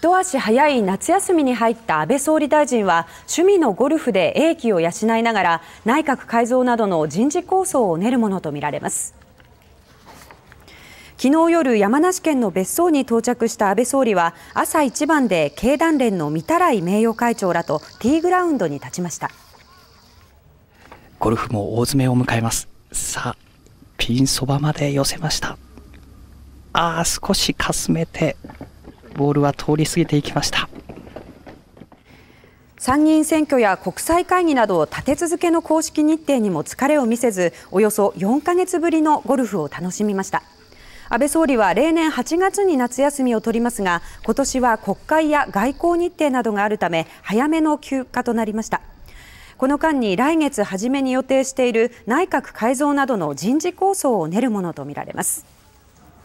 一足早い夏休みに入った安倍総理大臣は趣味のゴルフで英気を養いながら内閣改造などの人事構想を練るものとみられます昨日夜山梨県の別荘に到着した安倍総理は朝一番で経団連の御手洗名誉会長らとティーグラウンドに立ちましたゴルフも大詰めを迎えますさあピンそばまで寄せましたああ少しかすめてボールは通り過ぎていきました参議院選挙や国際会議など立て続けの公式日程にも疲れを見せずおよそ4か月ぶりのゴルフを楽しみました安倍総理は例年8月に夏休みを取りますが今年は国会や外交日程などがあるため早めの休暇となりましたこの間に来月初めに予定している内閣改造などの人事構想を練るものとみられます。